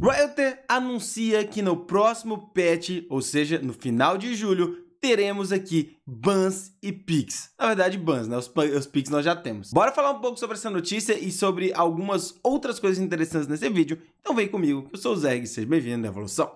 Riot anuncia que no próximo patch, ou seja, no final de julho, teremos aqui bans e picks. Na verdade, bans, né? Os, os picks nós já temos. Bora falar um pouco sobre essa notícia e sobre algumas outras coisas interessantes nesse vídeo. Então vem comigo, eu sou o Zerg, seja bem-vindo à Evolução.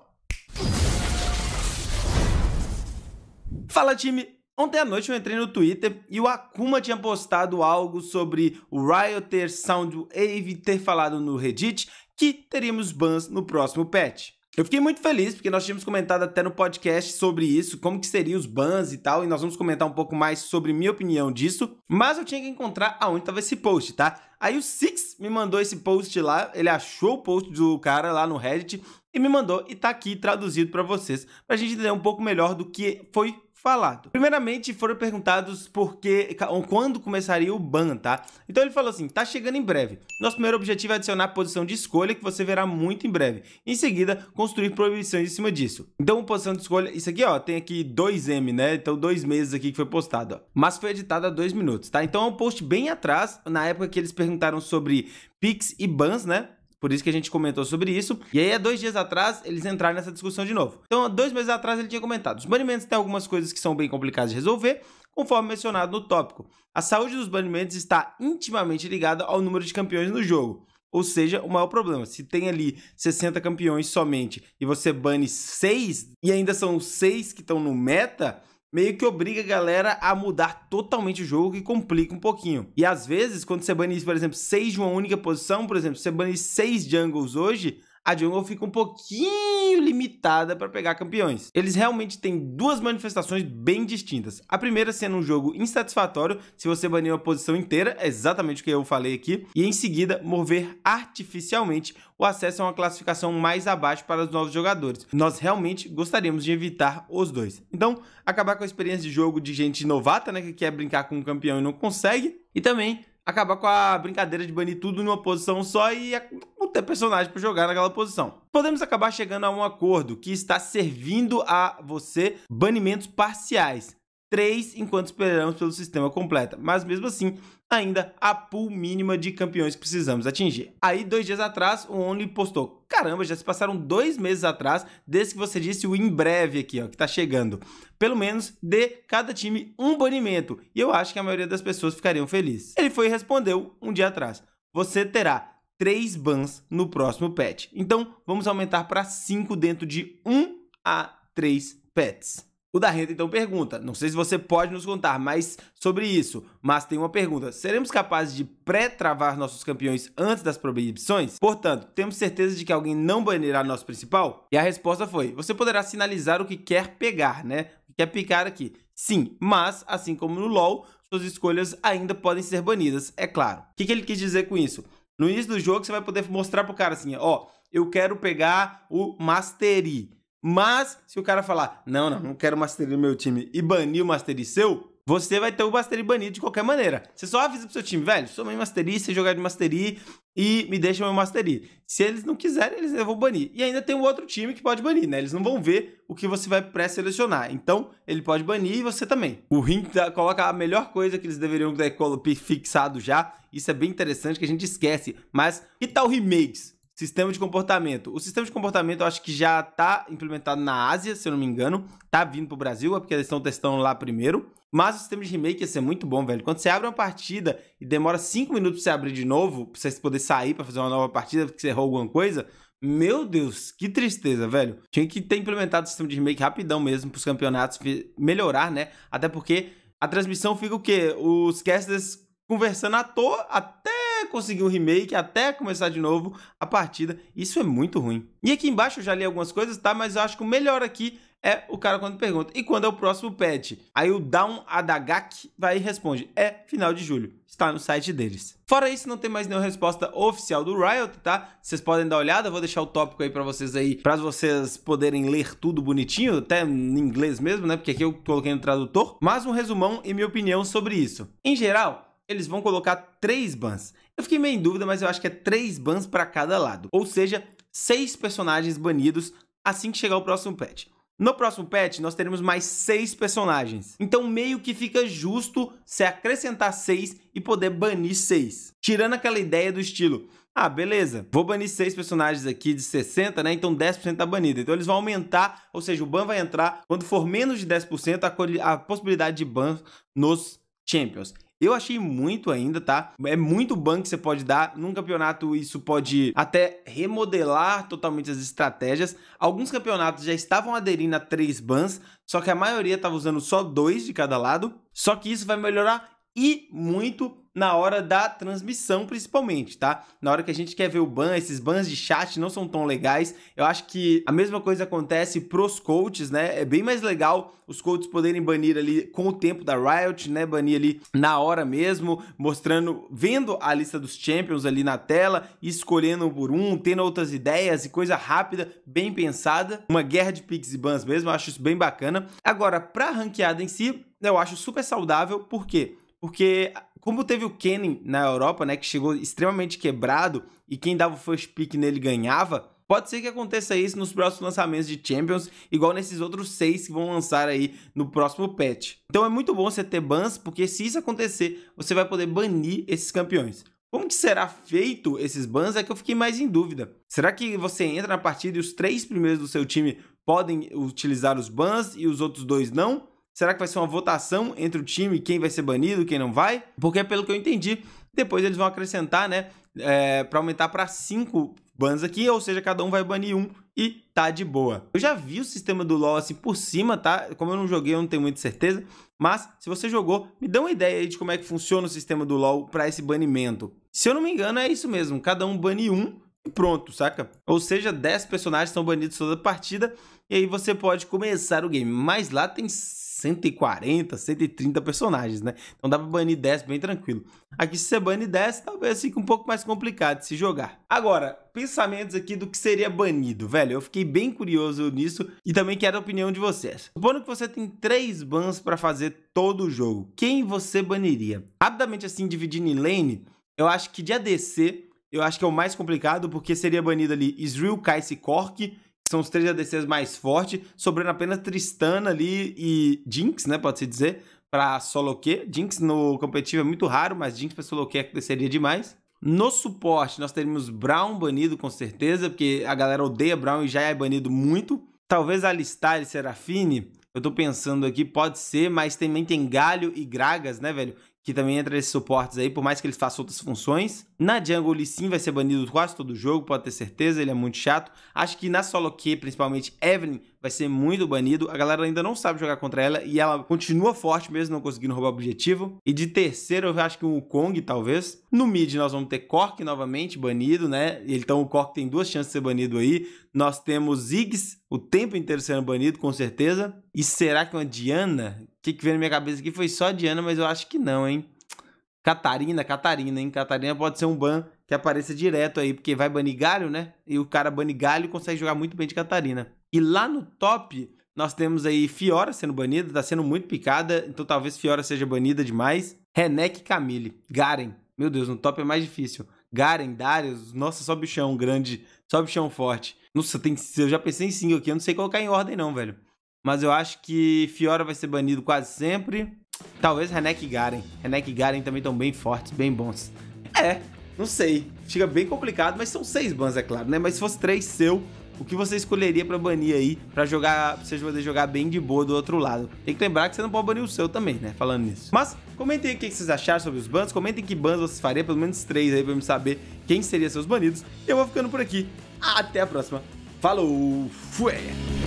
Fala, time! Ontem à noite eu entrei no Twitter e o Akuma tinha postado algo sobre o Riot ter Soundwave ter falado no Reddit que teríamos bans no próximo patch. Eu fiquei muito feliz porque nós tínhamos comentado até no podcast sobre isso, como que seriam os bans e tal, e nós vamos comentar um pouco mais sobre minha opinião disso, mas eu tinha que encontrar aonde estava esse post, tá? Aí o Six me mandou esse post lá, ele achou o post do cara lá no Reddit e me mandou e tá aqui traduzido para vocês, pra gente entender um pouco melhor do que foi falado. Primeiramente, foram perguntados por que, quando começaria o ban, tá? Então ele falou assim: tá chegando em breve. Nosso primeiro objetivo é adicionar a posição de escolha, que você verá muito em breve. Em seguida, construir proibições em cima disso. Então, posição de escolha, isso aqui, ó, tem aqui 2M, né? Então, dois meses aqui que foi postado, ó. Mas foi editado há dois minutos, tá? Então é um post bem atrás, na época que eles perguntaram sobre Pix e bans, né? Por isso que a gente comentou sobre isso. E aí, há dois dias atrás, eles entraram nessa discussão de novo. Então, há dois meses atrás, ele tinha comentado: os banimentos têm algumas coisas que são bem complicadas de resolver, conforme mencionado no tópico. A saúde dos banimentos está intimamente ligada ao número de campeões no jogo. Ou seja, o maior problema. Se tem ali 60 campeões somente e você bane 6, e ainda são 6 que estão no meta, meio que obriga a galera a mudar totalmente o jogo e complica um pouquinho. E às vezes, quando você banir, por exemplo, seis de uma única posição, por exemplo, você banir seis jungles hoje, a Jungle fica um pouquinho limitada para pegar campeões. Eles realmente têm duas manifestações bem distintas. A primeira sendo um jogo insatisfatório, se você banir uma posição inteira, é exatamente o que eu falei aqui, e em seguida mover artificialmente o acesso a uma classificação mais abaixo para os novos jogadores. Nós realmente gostaríamos de evitar os dois. Então, acabar com a experiência de jogo de gente novata, né, que quer brincar com um campeão e não consegue, e também acabar com a brincadeira de banir tudo numa posição só e não ter personagem para jogar naquela posição. Podemos acabar chegando a um acordo que está servindo a você banimentos parciais. 3 enquanto esperamos pelo sistema completa, mas mesmo assim, ainda a pool mínima de campeões que precisamos atingir. Aí, dois dias atrás, o Only postou, caramba, já se passaram dois meses atrás desde que você disse o em breve aqui, ó, que tá chegando. Pelo menos de cada time um banimento, e eu acho que a maioria das pessoas ficariam felizes. Ele foi e respondeu um dia atrás, você terá três bans no próximo patch. Então, vamos aumentar para 5 dentro de 1 a 3 pets. O da renda então pergunta: não sei se você pode nos contar mais sobre isso, mas tem uma pergunta: seremos capazes de pré-travar nossos campeões antes das proibições? Portanto, temos certeza de que alguém não banirá nosso principal? E a resposta foi: você poderá sinalizar o que quer pegar, né? O que quer picar aqui. Sim, mas, assim como no LoL, suas escolhas ainda podem ser banidas, é claro. O que, que ele quis dizer com isso? No início do jogo, você vai poder mostrar pro cara assim: ó, eu quero pegar o Mastery. Mas, se o cara falar, não, não, não quero Mastery no meu time e banir o Mastery seu, você vai ter o Mastery banido de qualquer maneira. Você só avisa pro seu time, velho, sou meu Mastery, você jogar de Mastery e me deixa meu Mastery. Se eles não quiserem, eles vão banir. E ainda tem o um outro time que pode banir, né? Eles não vão ver o que você vai pré-selecionar. Então, ele pode banir e você também. O Ring tá, coloca a melhor coisa que eles deveriam ter fixado já. Isso é bem interessante que a gente esquece. Mas, que tal remakes? Sistema de comportamento. O sistema de comportamento eu acho que já está implementado na Ásia, se eu não me engano. Tá vindo pro Brasil, é porque eles estão testando lá primeiro. Mas o sistema de remake ia ser muito bom, velho. Quando você abre uma partida e demora 5 minutos pra você abrir de novo, pra você poder sair para fazer uma nova partida, porque você errou alguma coisa. Meu Deus, que tristeza, velho. Tinha que ter implementado o sistema de remake rapidão mesmo pros campeonatos melhorar, né? Até porque a transmissão fica o quê? Os casters conversando à toa até conseguir um remake, até começar de novo a partida. Isso é muito ruim. E aqui embaixo eu já li algumas coisas, tá? Mas eu acho que o melhor aqui é o cara quando pergunta, e quando é o próximo patch? Aí o Down Adagak vai e responde, é final de julho. Está no site deles. Fora isso, não tem mais nenhuma resposta oficial do Riot, tá? Vocês podem dar uma olhada, vou deixar o tópico aí para vocês aí, para vocês poderem ler tudo bonitinho, até em inglês mesmo, né? Porque aqui eu coloquei no tradutor. Mas um resumão e minha opinião sobre isso. Em geral, eles vão colocar três bans. Eu fiquei meio em dúvida, mas eu acho que é três bans para cada lado. Ou seja, seis personagens banidos assim que chegar o próximo patch. No próximo patch, nós teremos mais seis personagens. Então, meio que fica justo se acrescentar seis e poder banir seis. Tirando aquela ideia do estilo, ah, beleza, vou banir seis personagens aqui de 60, né? Então 10% está banido. Então eles vão aumentar, ou seja, o ban vai entrar quando for menos de 10% a, a possibilidade de ban nos Champions. Eu achei muito ainda, tá? É muito ban que você pode dar. Num campeonato, isso pode até remodelar totalmente as estratégias. Alguns campeonatos já estavam aderindo a três bans, só que a maioria estava usando só dois de cada lado. Só que isso vai melhorar e muito na hora da transmissão, principalmente, tá? Na hora que a gente quer ver o ban, esses bans de chat não são tão legais. Eu acho que a mesma coisa acontece pros coaches, né? É bem mais legal os coaches poderem banir ali com o tempo da Riot, né? Banir ali na hora mesmo, mostrando, vendo a lista dos champions ali na tela, escolhendo um por um, tendo outras ideias e coisa rápida, bem pensada. Uma guerra de picks e bans mesmo, eu acho isso bem bacana. Agora, pra ranqueada em si, eu acho super saudável, por quê? Porque como teve o Kenny na Europa, né, que chegou extremamente quebrado e quem dava o first pick nele ganhava, pode ser que aconteça isso nos próximos lançamentos de Champions, igual nesses outros seis que vão lançar aí no próximo patch. Então é muito bom você ter bans, porque se isso acontecer, você vai poder banir esses campeões. Como que será feito esses bans é que eu fiquei mais em dúvida. Será que você entra na partida e os três primeiros do seu time podem utilizar os bans e os outros dois não? Será que vai ser uma votação entre o time, quem vai ser banido, quem não vai? Porque, pelo que eu entendi, depois eles vão acrescentar, né? É, para aumentar para cinco bans aqui, ou seja, cada um vai banir um e tá de boa. Eu já vi o sistema do LoL assim por cima, tá? Como eu não joguei, eu não tenho muita certeza, mas se você jogou, me dá uma ideia aí de como é que funciona o sistema do LoL para esse banimento. Se eu não me engano, é isso mesmo, cada um bane um e pronto, saca? Ou seja, 10 personagens são banidos toda a partida e aí você pode começar o game. Mas lá tem 140, 130 personagens, né? Então dá pra banir 10 bem tranquilo. Aqui se você banir 10, talvez fique um pouco mais complicado de se jogar. Agora, pensamentos aqui do que seria banido, velho. Eu fiquei bem curioso nisso e também quero a opinião de vocês. Supondo que você tem três bans para fazer todo o jogo, quem você baniria? Rapidamente assim, dividindo em lane, eu acho que de ADC, eu acho que é o mais complicado, porque seria banido ali Israel, Kai'Si, Cork são os três ADCs mais fortes, sobrando apenas Tristana ali e Jinx, né? Pode-se dizer, para solo Q. Jinx no competitivo é muito raro, mas Jinx para solo Q desceria demais. No suporte, nós teremos Brown banido com certeza, porque a galera odeia Brown e já é banido muito. Talvez Alistar e Serafine, eu tô pensando aqui, pode ser, mas também tem Galho e Gragas, né, velho? que também entra nesses suportes aí, por mais que ele faça outras funções. Na jungle, sim vai ser banido quase todo o jogo, pode ter certeza, ele é muito chato. Acho que na solo Q, principalmente Evelyn, vai ser muito banido. A galera ainda não sabe jogar contra ela e ela continua forte mesmo, não conseguindo roubar o objetivo. E de terceiro, eu acho que um Kong, talvez. No mid, nós vamos ter Cork novamente banido, né? Então o Cork tem duas chances de ser banido aí. Nós temos Ziggs o tempo inteiro sendo banido, com certeza. E será que uma Diana, que, que veio na minha cabeça aqui foi só Diana, mas eu acho que não, hein? Catarina, Catarina, hein? Catarina pode ser um ban que apareça direto aí, porque vai banir galho, né? E o cara banir galho consegue jogar muito bem de Catarina. E lá no top, nós temos aí Fiora sendo banida, tá sendo muito picada, então talvez Fiora seja banida demais. Renek e Camille, Garen. Meu Deus, no top é mais difícil. Garen, Darius, nossa, só bichão grande, só bichão forte. Nossa, tem, eu já pensei em single aqui, eu não sei colocar em ordem não, velho mas eu acho que Fiora vai ser banido quase sempre. Talvez Renek e Garen. Renek e Garen também estão bem fortes, bem bons. É, não sei. Fica bem complicado, mas são seis bans, é claro, né? Mas se fosse três seu, o que você escolheria para banir aí, para jogar, pra você poder jogar bem de boa do outro lado. Tem que lembrar que você não pode banir o seu também, né? Falando nisso. Mas comentem aí o que vocês acharam sobre os bans, comentem que bans vocês fariam, pelo menos três aí para me saber quem seriam seus banidos. Eu vou ficando por aqui. Até a próxima. Falou, fui!